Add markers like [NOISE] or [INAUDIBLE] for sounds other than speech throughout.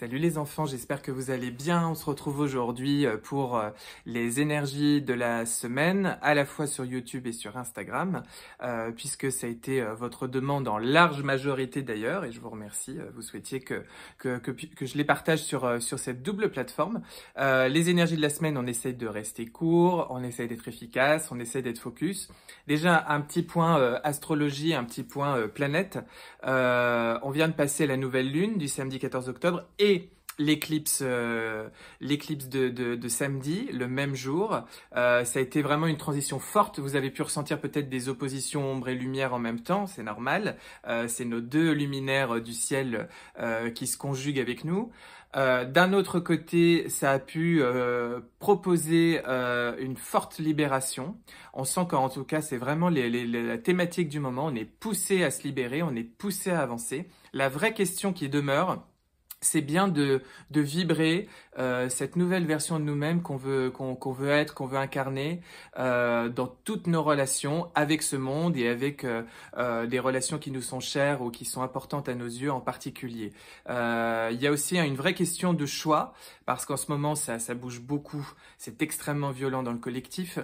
Salut les enfants, j'espère que vous allez bien. On se retrouve aujourd'hui euh, pour euh, les énergies de la semaine, à la fois sur YouTube et sur Instagram, euh, puisque ça a été votre demande en large majorité d'ailleurs, et je vous remercie. Vous souhaitiez que, que, que, je les partage sur, sur cette double plateforme. les énergies de la semaine, on essaye de rester court, on essaye d'être efficace, on essaye d'être focus. Déjà, un petit point astrologie, un petit point planète. on vient de passer la nouvelle lune du samedi 14 octobre. Et l'éclipse euh, l'éclipse de, samedi le même jour euh, ça a été vraiment une transition forte vous avez pu ressentir peut-être des oppositions ombre et lumière en même temps c'est normal euh, c'est nos deux luminaires du ciel qui se conjuguent avec nous d'un autre côté ça a pu proposer une forte libération on sent qu'en tout cas c'est vraiment la thématique du moment on est poussé à se libérer on est poussé à avancer la vraie question qui demeure c'est bien de, de vibrer euh, cette nouvelle version de nous-mêmes qu'on veut, qu'on qu'on veut être, qu'on veut incarner euh, dans toutes nos relations avec ce monde et avec euh, euh des relations qui nous sont chères ou qui sont importantes à nos yeux en particulier. Euh, il y a aussi une vraie question de choix parce qu'en ce moment ça, ça bouge beaucoup, c'est extrêmement violent dans le collectif.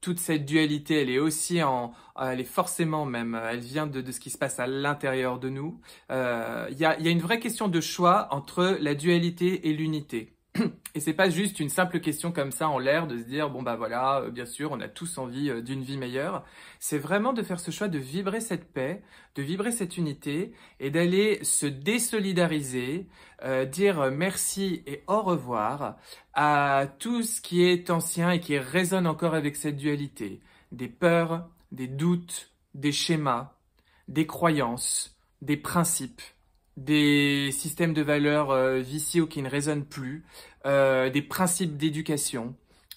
toute cette dualité elle est aussi en, euh, elle est forcément même, euh, elle vient de, ce qui se passe à l'intérieur de nous. Il euh, y, a, une vraie question de choix entre la dualité et l'unité. [CLEARS THROAT] Et c'est pas juste une simple question comme ça en l'air de se dire bon bah voilà, bien sûr, on a tous envie d'une vie meilleure. C'est vraiment de faire ce choix de vibrer cette paix, de vibrer cette unité et d'aller se désolidariser, dire merci et au revoir à tout ce qui est ancien et qui résonne encore avec cette dualité. Des peurs, des doutes, des schémas, des croyances, des principes, des systèmes de valeurs viciaux euh, vicieux qui ne résonnent plus, euh, des principes d'éducation,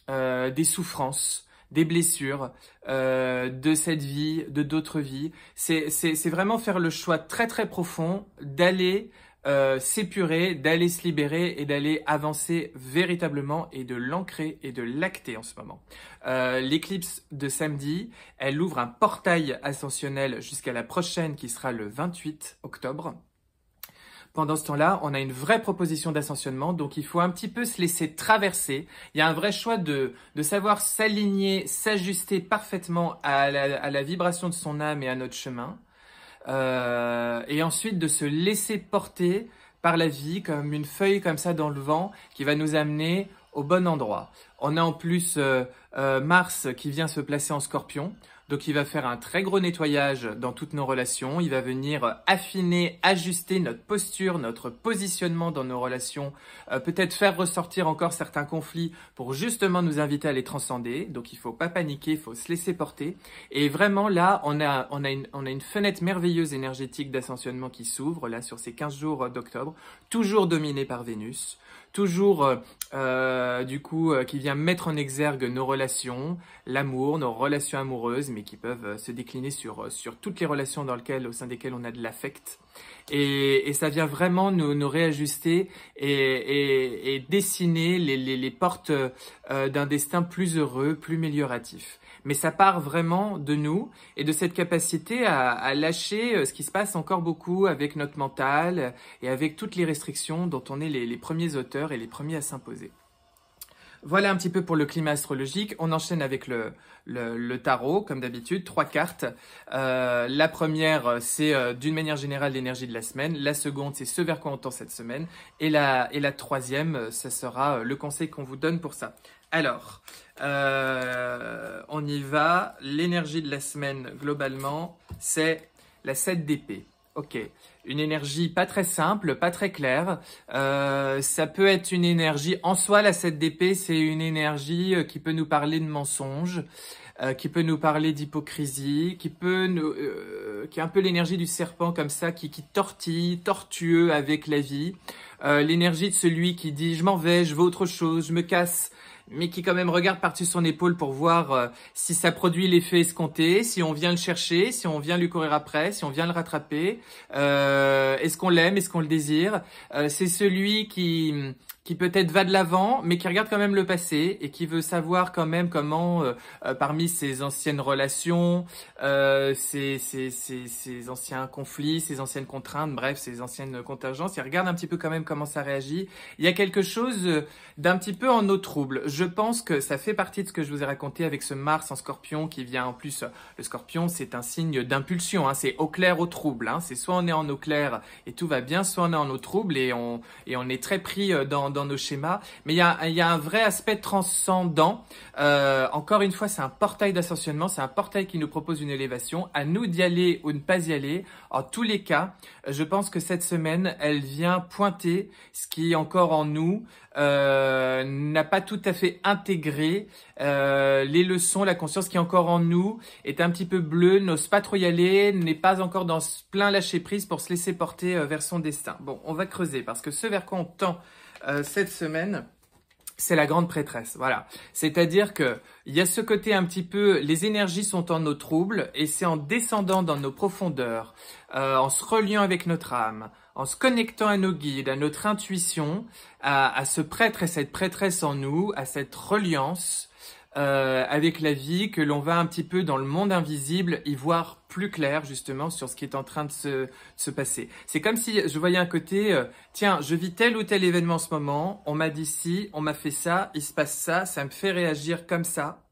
euh, des souffrances, des blessures, de cette vie, de d'autres vies. C'est vraiment faire le choix très très profond d'aller euh, s'épurer, d'aller se libérer et d'aller avancer véritablement et de l'ancrer et de l'acter en ce moment. Euh, l'éclipse de samedi, elle ouvre un portail ascensionnel jusqu'à la prochaine qui sera le 28 octobre. Pendant ce temps-là, on a une vraie proposition d'ascensionnement, donc il faut un petit peu se laisser traverser. Il y a un vrai choix de, de savoir s'aligner, s'ajuster parfaitement à la vibration de son âme et à notre chemin. Euh, et ensuite de se laisser porter par la vie comme une feuille comme ça dans le vent qui va nous amener au bon endroit. On a en plus euh, euh, Mars qui vient se placer en scorpion, donc il va faire un très gros nettoyage dans toutes nos relations, il va venir affiner, ajuster notre posture, notre positionnement dans nos relations, euh, peut-être faire ressortir encore certains conflits pour justement nous inviter à les transcender. Donc il faut pas paniquer, il faut se laisser porter. Et vraiment là, on a, une, fenêtre merveilleuse énergétique d'ascensionnement qui s'ouvre là sur ces 15 jours d'octobre, toujours dominée par Vénus toujours euh, euh, du coup euh, qui vient mettre en exergue nos relations, l'amour, nos relations amoureuses, mais qui peuvent se décliner sur, sur toutes les relations dans lesquelles, au sein desquelles on a de l'affect. Et, ça vient vraiment nous, réajuster et, dessiner les, portes euh, d'un destin plus heureux, plus amélioratif. Mais ça part vraiment de nous et de cette capacité à, lâcher euh, ce qui se passe encore beaucoup avec notre mental et avec toutes les restrictions dont on est les premiers auteurs et les premiers à s'imposer. Voilà un petit peu pour le climat astrologique. On enchaîne avec le, tarot, comme d'habitude, trois cartes. Euh, la première, euh, c'est euh, d'une manière générale l'énergie de la semaine. La seconde, c'est ce vers quoi on tend cette semaine. Et la, et la troisième, ce sera le conseil qu'on vous donne pour ça. Alors, on y va. L'énergie de la semaine, globalement, c'est la 7 d'épée. Ok, une énergie pas très simple, pas très claire. Euh, ça peut être une énergie, en soi la 7 d'épée, c'est une énergie euh, qui peut nous parler de mensonges, euh, qui peut nous parler d'hypocrisie, qui peut qui est un peu l'énergie du serpent comme ça, qui, qui tortille, tortueux avec la vie. l'énergie de celui qui dit je m'en vais, je veux autre chose, je me casse, mais qui quand même regarde par-dessus son épaule pour voir euh, si ça produit l'effet escompté, si on vient le chercher, si on vient lui courir après, si on vient le rattraper. Euh, est-ce qu'on l'aime, est-ce qu'on le désire euh, C'est celui qui qui peut-être va de l'avant, mais qui regarde quand même le passé et qui veut savoir quand même comment, euh, euh, parmi ses anciennes relations, euh, ses, ses, ses, ses, anciens conflits, ses anciennes contraintes, bref, ses anciennes contingences, il regarde un petit peu quand même comment ça réagit. Il y a quelque chose euh, d'un petit peu en eau trouble. Je pense que ça fait partie de ce que je vous ai raconté avec ce Mars en scorpion qui vient en plus. Le scorpion, c'est un signe d'impulsion, hein, c'est au clair, au trouble. Hein, c'est soit on est en eau claire et tout va bien, soit on est en eau trouble et on, et on est très pris dans dans nos schémas. Mais il y a, un vrai aspect transcendant. Euh, encore une fois, c'est un portail d'ascensionnement, c'est un portail qui nous propose une élévation. À nous d'y aller ou ne pas y aller. En tous les cas, je pense que cette semaine, elle vient pointer ce qui est encore en nous, euh, n'a pas tout à fait intégré euh, les leçons, la conscience qui est encore en nous, est un petit peu bleue, n'ose pas trop y aller, n'est pas encore dans ce plein lâcher prise pour se laisser porter vers son destin. Bon, on va creuser parce que ce vers quoi on tend euh, cette semaine, c'est la grande prêtresse, voilà. C'est-à-dire que il y a ce côté un petit peu, les énergies sont en nos troubles et c'est en descendant dans nos profondeurs, euh, en se reliant avec notre âme, en se connectant à nos guides, à notre intuition, à ce prêtre et cette prêtresse en nous, à cette reliance, euh, avec la vie, que l'on va un petit peu dans le monde invisible y voir plus clair justement sur ce qui est en train de se, se passer. C'est comme si je voyais un côté, euh, tiens, je vis tel ou tel événement en ce moment, on m'a dit ci, on m'a fait ça, il se passe ça, ça me fait réagir comme ça.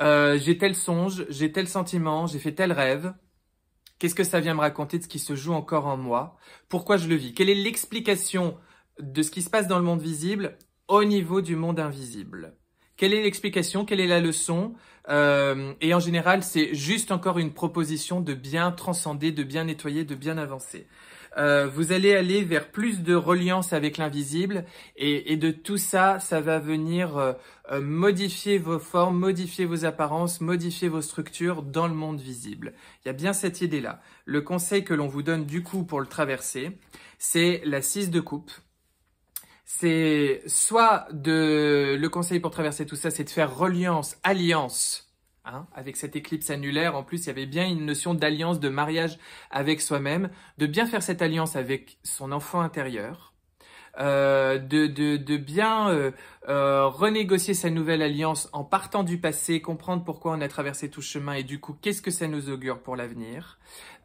Euh, j'ai tel songe, j'ai tel sentiment, j'ai fait tel rêve. Qu'est-ce que ça vient me raconter de ce qui se joue encore en moi Pourquoi je le vis Quelle est l'explication de ce qui se passe dans le monde visible au niveau du monde invisible quelle est l'explication Quelle est la leçon euh, Et en général, c'est juste encore une proposition de bien transcender, de bien nettoyer, de bien avancer. Euh, vous allez aller vers plus de reliance avec l'invisible et, de tout ça, ça va venir euh, modifier vos formes, modifier vos apparences, modifier vos structures dans le monde visible. Il y a bien cette idée-là. Le conseil que l'on vous donne du coup pour le traverser, c'est la 6 de coupe c'est soit de le conseil pour traverser tout ça, c'est de faire reliance, alliance. Hein, avec cette éclipse annulaire, en plus, il y avait bien une notion d'alliance, de mariage avec soi-même, de bien faire cette alliance avec son enfant intérieur, euh, de, bien euh, euh, renégocier sa nouvelle alliance en partant du passé, comprendre pourquoi on a traversé tout chemin et du coup, qu'est-ce que ça nous augure pour l'avenir,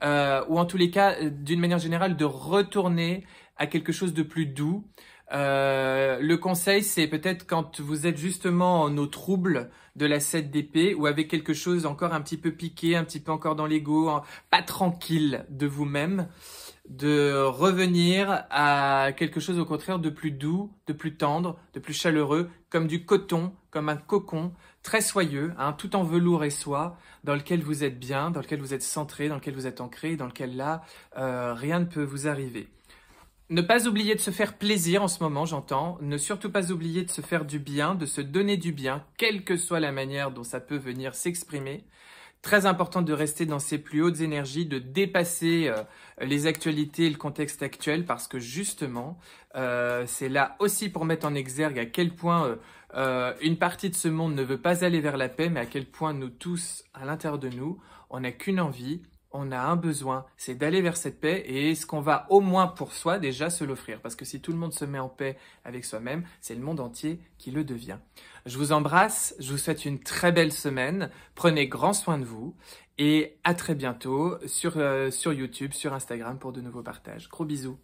ou en tous les cas, d'une manière générale, de retourner à quelque chose de plus doux, euh, le conseil, c'est peut-être quand vous êtes justement en eau trouble de la 7 d'épée ou avec quelque chose encore un petit peu piqué, un petit peu encore dans l'ego, pas tranquille de vous-même, de revenir à quelque chose au contraire de plus doux, de plus tendre, de plus chaleureux, comme du coton, comme un cocon, très soyeux, hein, tout en velours et soie, dans lequel vous êtes bien, dans lequel vous êtes centré, dans lequel vous êtes ancré, dans lequel là, euh, rien ne peut vous arriver. Ne pas oublier de se faire plaisir en ce moment, j'entends. Ne surtout pas oublier de se faire du bien, de se donner du bien, quelle que soit la manière dont ça peut venir s'exprimer. Très important de rester dans ses plus hautes énergies, de dépasser euh, les actualités et le contexte actuel, parce que justement, euh, c'est là aussi pour mettre en exergue à quel point euh, une partie de ce monde ne veut pas aller vers la paix, mais à quel point nous tous, à l'intérieur de nous, on n'a qu'une envie, on a un besoin, c'est d'aller vers cette paix et ce qu'on va au moins pour soi déjà se l'offrir. Parce que si tout le monde se met en paix avec soi-même, c'est le monde entier qui le devient. Je vous embrasse, je vous souhaite une très belle semaine, prenez grand soin de vous et à très bientôt sur, euh, sur YouTube, sur Instagram pour de nouveaux partages. Gros bisous.